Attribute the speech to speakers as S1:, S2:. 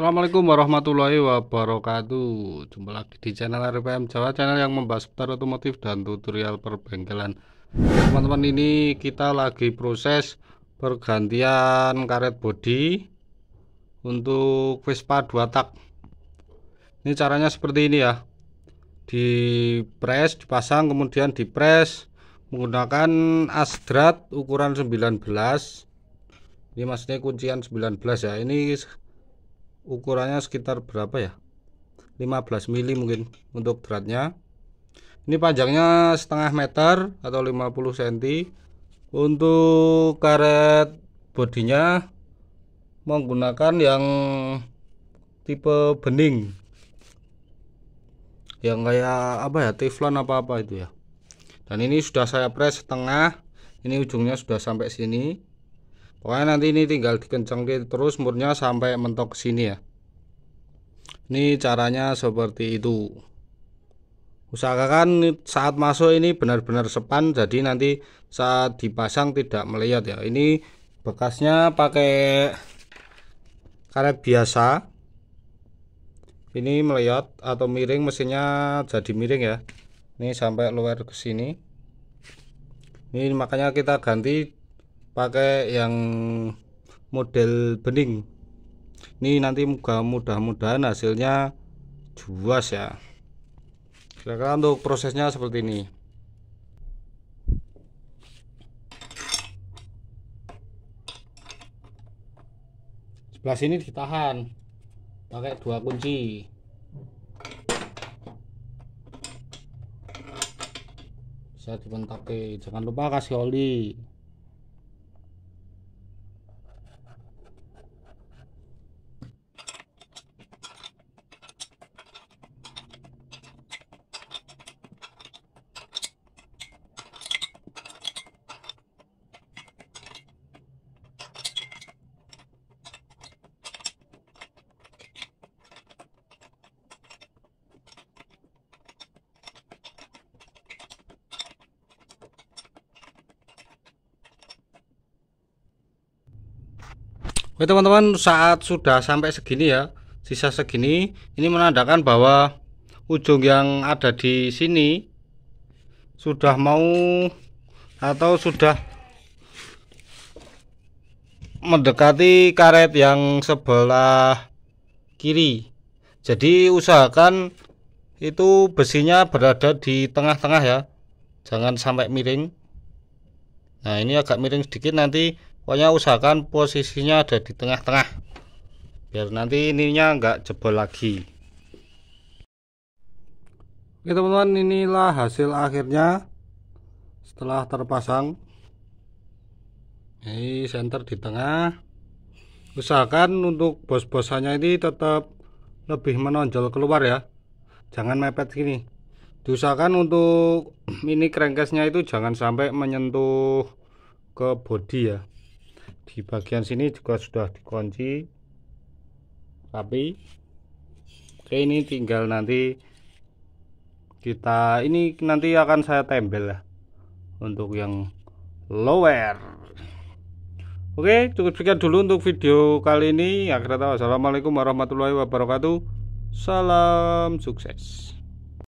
S1: Assalamualaikum warahmatullahi wabarakatuh Jumpa lagi di channel RPM Jawa Channel yang membahas seputar otomotif dan tutorial perbengkelan Teman-teman ini kita lagi proses Pergantian karet bodi Untuk Vespa 2 tak Ini caranya seperti ini ya Di press, dipasang kemudian di press menggunakan asdrat ukuran 19 ini maksudnya kuncian 19 ya ini ukurannya sekitar berapa ya 15 mili mungkin untuk beratnya ini panjangnya setengah meter atau 50 cm untuk karet bodinya menggunakan yang tipe bening yang kayak apa ya teflon apa-apa itu ya dan ini sudah saya press setengah ini ujungnya sudah sampai sini pokoknya nanti ini tinggal dikencengin terus murnya sampai mentok ke sini ya ini caranya seperti itu usahakan saat masuk ini benar-benar sepan jadi nanti saat dipasang tidak melihat ya ini bekasnya pakai karet biasa ini melihat atau miring mesinnya jadi miring ya ini sampai luar ke sini ini makanya kita ganti pakai yang model bening ini nanti mudah-mudahan hasilnya juas ya kira untuk prosesnya seperti ini sebelah sini ditahan pakai dua kunci bisa dimentapi jangan lupa kasih oli Oke teman-teman saat sudah sampai segini ya sisa segini ini menandakan bahwa ujung yang ada di sini sudah mau atau sudah mendekati karet yang sebelah kiri jadi usahakan itu besinya berada di tengah-tengah ya jangan sampai miring nah ini agak miring sedikit nanti pokoknya usahakan posisinya ada di tengah-tengah biar nanti ininya nggak jebol lagi oke teman-teman inilah hasil akhirnya setelah terpasang ini center di tengah usahakan untuk bos-bosannya ini tetap lebih menonjol keluar ya jangan mepet gini diusahakan untuk ini crankcase-nya itu jangan sampai menyentuh ke body ya di bagian sini juga sudah dikunci tapi oke ini tinggal nanti kita ini nanti akan saya tempel lah untuk yang lower oke cukup sekian dulu untuk video kali ini akhir assalamualaikum warahmatullahi wabarakatuh salam sukses